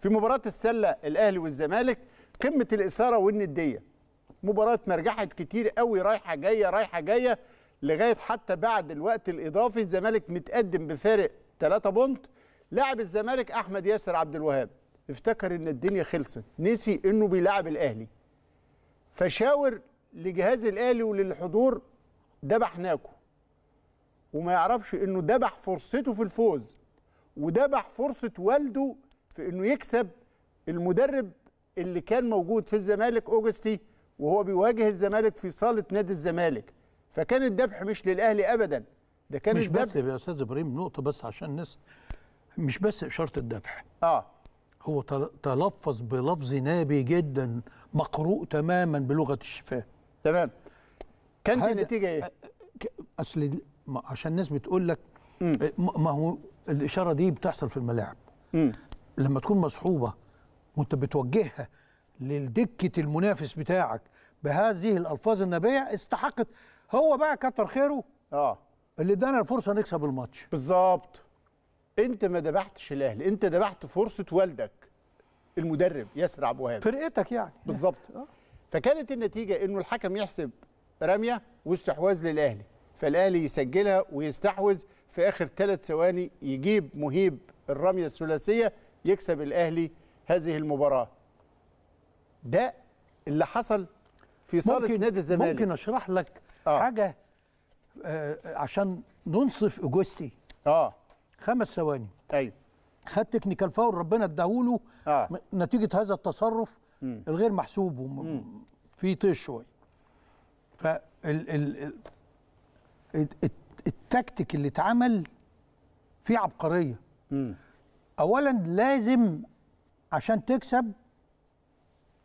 في مباراة السلة الأهلي والزمالك قمة الإثارة والندية مباراة مرجحت كتير قوي رايحة جاية رايحة جاية لغاية حتى بعد الوقت الإضافي الزمالك متقدم بفارق 3 بونت لاعب الزمالك أحمد ياسر عبد الوهاب افتكر إن الدنيا خلصت نسي إنه بيلعب الأهلي فشاور لجهاز الأهلي وللحضور ناكو وما يعرفش إنه دبح فرصته في الفوز ودبح فرصة والده في انه يكسب المدرب اللي كان موجود في الزمالك اوجستي وهو بيواجه الزمالك في صاله نادي الزمالك فكان الدبح مش للاهلي ابدا ده كان مش الدبح. بس يا استاذ ابراهيم نقطه بس عشان الناس مش بس اشاره الدبح اه هو تلفظ بلفظ نابي جدا مقروء تماما بلغه الشفاه تمام كانت النتيجه ايه اصل عشان الناس بتقول لك ما هو الاشاره دي بتحصل في الملاعب لما تكون مصحوبه وانت بتوجهها لدكه المنافس بتاعك بهذه الالفاظ النبيه استحقت هو بقى كتر خيره اه اللي ادانا الفرصه نكسب الماتش بالظبط انت ما ذبحتش الاهلي انت ذبحت فرصه والدك المدرب ياسر عبد الوهاب فرقتك يعني بالظبط آه. فكانت النتيجه انه الحكم يحسب رميه واستحواذ للاهلي فالاهلي يسجلها ويستحوذ في اخر ثلاث ثواني يجيب مهيب الرميه الثلاثيه يكسب الاهلي هذه المباراه ده اللي حصل في صاله نادي الزمالك ممكن اشرح لك آه. حاجه آه عشان ننصف اجوستي اه خمس ثواني ايوه خد تكنيكال فاول ربنا اداهوله آه. نتيجه هذا التصرف م. الغير محسوب وفي في طيش شويه فال ال... التكتيك اللي اتعمل فيه عبقريه م. اولا لازم عشان تكسب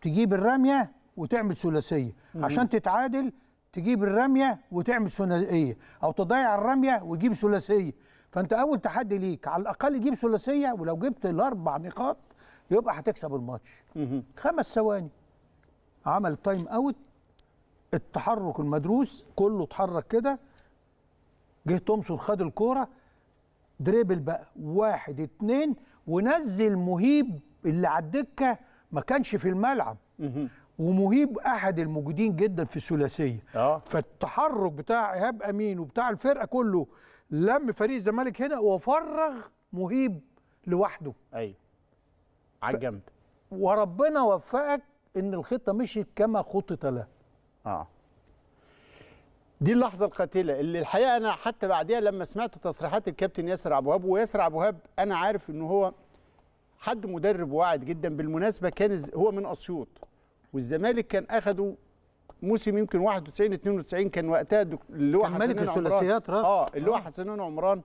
تجيب الرميه وتعمل ثلاثيه عشان تتعادل تجيب الرميه وتعمل ثنائيه او تضيع الرميه وتجيب ثلاثيه فانت اول تحدي ليك على الاقل تجيب ثلاثيه ولو جبت الاربع نقاط يبقى هتكسب الماتش خمس ثواني عمل تايم اوت التحرك المدروس كله اتحرك كده جه تومسون خد الكوره دريبل بقى واحد اتنين ونزل مهيب اللي على الدكه ما كانش في الملعب ومهيب احد الموجودين جدا في الثلاثيه آه. فالتحرك بتاع ايهاب امين وبتاع الفرقه كله لم فريق الزمالك هنا وفرغ مهيب لوحده ايوه على الجنب وربنا وفقك ان الخطه مشيت كما خطط لها اه دي اللحظه القاتله اللي الحقيقه انا حتى بعديها لما سمعت تصريحات الكابتن ياسر عبد الوهاب وياسر عبد الوهاب انا عارف ان هو حد مدرب واعد جدا بالمناسبه كان هو من اسيوط والزمالك كان اخده موسم يمكن 91 92 كان وقتها اللي هو حسنين عمران آه،, اه اللي هو حسنين عمران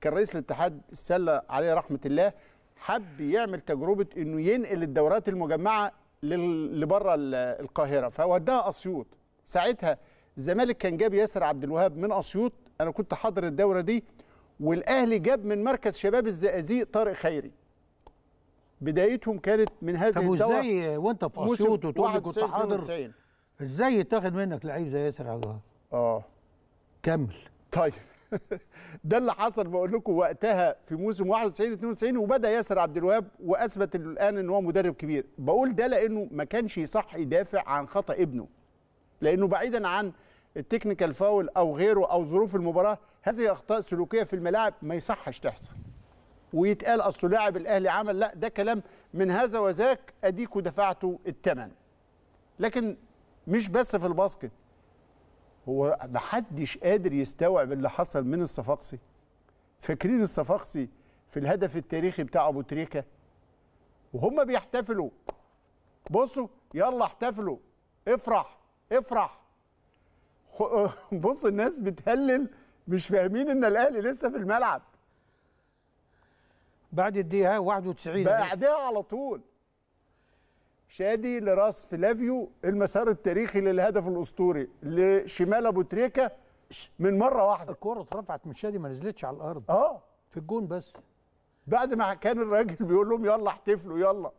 كان رئيس الاتحاد السله عليه رحمه الله حب يعمل تجربه انه ينقل الدورات المجمعه لبره القاهره فوداها اسيوط ساعتها الزمالك كان جاب ياسر عبد الوهاب من اسيوط انا كنت حاضر الدوره دي والاهلي جاب من مركز شباب الزقازيق طارق خيري بدايتهم كانت من هذه طب ازاي وانت في اسيوط وتقول كنت حاضر ازاي يتاخد منك لعيب زي ياسر عبد الوهاب اه كمل طيب ده اللي حصل بقول لكم وقتها في موسم 91 92 وبدا ياسر عبد الوهاب واثبت الان ان هو مدرب كبير بقول ده لانه ما كانش يصح يدافع عن خطا ابنه لانه بعيدا عن التكنيكال فاول او غيره او ظروف المباراه هذه اخطاء سلوكيه في الملاعب ما يصحش تحصل ويتقال اصله لاعب الاهلي عمل لا ده كلام من هذا وذاك اديكوا دفعتوا الثمن لكن مش بس في الباسكت هو محدش قادر يستوعب اللي حصل من الصفاقسي فاكرين الصفاقسي في الهدف التاريخي بتاع ابو تريكه وهم بيحتفلوا بصوا يلا احتفلوا افرح افرح بص الناس بتهلل مش فاهمين ان الاهلي لسه في الملعب بعد الدقيقه 91 بعدها على طول شادي لراس فلافيو المسار التاريخي للهدف الاسطوري لشمال ابو تريكه من مره واحده الكره اترفعت من شادي ما نزلتش على الارض اه في الجون بس بعد ما كان الراجل بيقول لهم يلا احتفلوا يلا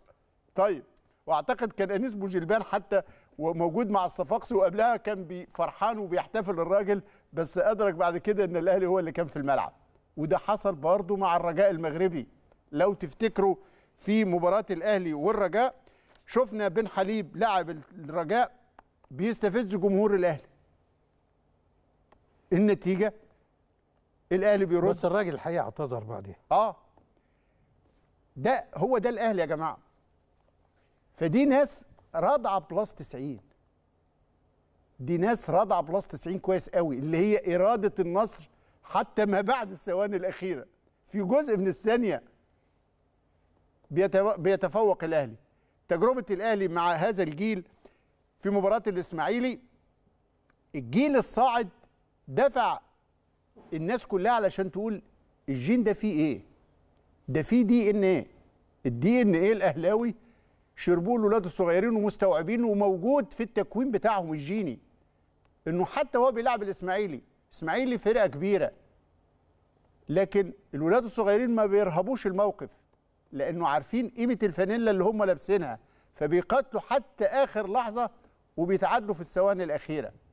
طيب واعتقد كان انيس بوجلبان حتى وموجود مع الصفاقسي وقبلها كان فرحان وبيحتفل الراجل بس ادرك بعد كده ان الاهلي هو اللي كان في الملعب وده حصل برضه مع الرجاء المغربي لو تفتكروا في مباراه الاهلي والرجاء شفنا بن حليب لاعب الرجاء بيستفز جمهور الاهلي النتيجه الاهلي بيرد بس الراجل الحقيقه اعتذر بعدين اه ده هو ده الاهلي يا جماعه فدي ناس رضعه بلس 90 دي ناس رضعه بلس 90 كويس قوي اللي هي اراده النصر حتى ما بعد الثواني الاخيره في جزء من الثانيه بيتفوق الاهلي تجربه الاهلي مع هذا الجيل في مباراه الاسماعيلي الجيل الصاعد دفع الناس كلها علشان تقول الجين ده فيه ايه ده فيه دي ان ايه الدي ان ايه الاهلاوي شربوه الاولاد الصغيرين ومستوعبين وموجود في التكوين بتاعهم الجيني انه حتى هو بيلعب الاسماعيلي اسماعيلي فرقه كبيره لكن الاولاد الصغيرين ما بيرهبوش الموقف لانه عارفين قيمه الفانيلا اللي هم لابسينها فبيقاتلوا حتى اخر لحظه وبيتعادلوا في الثواني الاخيره